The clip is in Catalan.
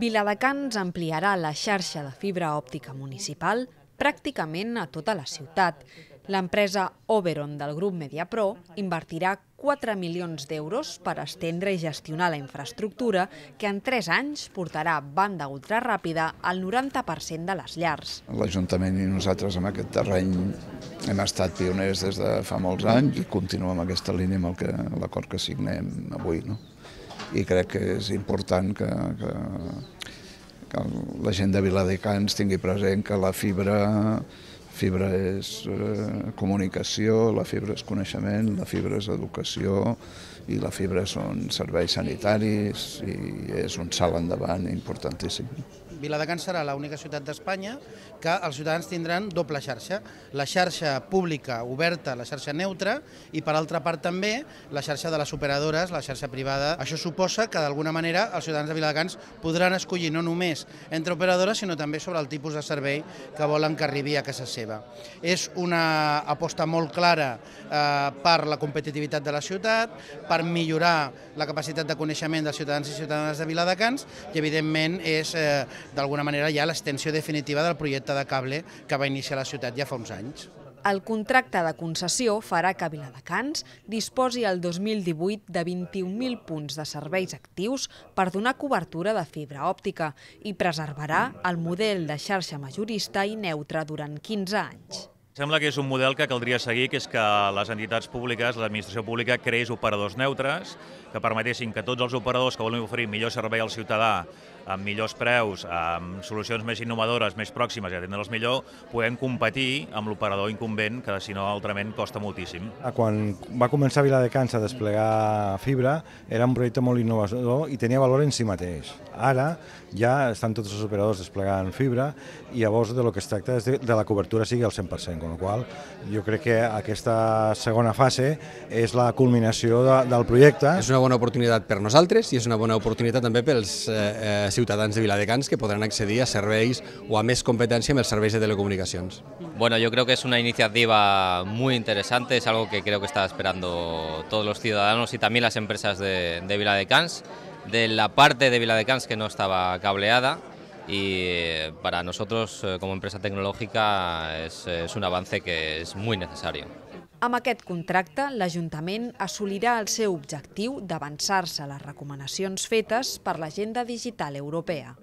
Viladecans ampliarà la xarxa de fibra òptica municipal pràcticament a tota la ciutat. L'empresa Oberon del grup Mediapro invertirà 4 milions d'euros per estendre i gestionar la infraestructura que en 3 anys portarà banda ultraràpida al 90% de les llars. L'Ajuntament i nosaltres en aquest terreny hem estat pioners des de fa molts anys i continuem aquesta línia amb l'acord que, que signem avui. No? i crec que és important que, que, que la gent de Viladecans tingui present que la fibra fibra és eh, comunicació, la fibra és coneixement, la fibra és educació i la fibra són serveis sanitaris i és un salt endavant importantíssim. Viladecans serà l'única ciutat d'Espanya que els ciutadans tindran doble xarxa, la xarxa pública oberta, la xarxa neutra, i per altra part també la xarxa de les operadores, la xarxa privada. Això suposa que d'alguna manera els ciutadans de Viladecans podran escollir no només entre operadores, sinó també sobre el tipus de servei que volen que arribi a casa seva. És una aposta molt clara eh, per la competitivitat de la ciutat, per millorar la capacitat de coneixement dels ciutadans i ciutadanes de Viladecans i, evidentment, és eh, d'alguna manera ja l'extensió definitiva del projecte de cable que va iniciar la ciutat ja fa uns anys. El contracte de concessió farà que Viladecans disposi el 2018 de 21.000 punts de serveis actius per donar cobertura de fibra òptica i preservarà el model de xarxa majorista i neutra durant 15 anys. Sembla que és un model que caldria seguir, que és que les entitats públiques, l'administració pública, creés operadors neutres que permetessin que tots els operadors que volen oferir millor servei al ciutadà amb millors preus, amb solucions més innovadores, més pròximes i atendre les millor, podem competir amb l'operador incumbent, que si no, altrament, costa moltíssim. Ah, quan va començar Viladecans a desplegar fibra, era un projecte molt innovador i tenia valor en si mateix. Ara ja estan tots els operadors desplegant fibra i llavors de lo que es tracta és de, de la cobertura sigui al 100%, amb la qual jo crec que aquesta segona fase és la culminació de, del projecte. És una bona oportunitat per nosaltres i és una bona oportunitat també pels eh, eh ciudadanos de Viladecans que podrán accedir a serveis o a més competència en els serveis de telecomunicaciones. Bueno, yo creo que es una iniciativa muy interesante, es algo que creo que está esperando todos los ciudadanos y también las empresas de, de Viladecans, de la parte de Viladecans que no estaba cableada y eh, para nosotros eh, como empresa tecnológica es un avance que es muy necesario. Amb aquest contracte, l'Ajuntament assolirà el seu objectiu d'avançar-se a les recomanacions fetes per l'Agenda Digital Europea.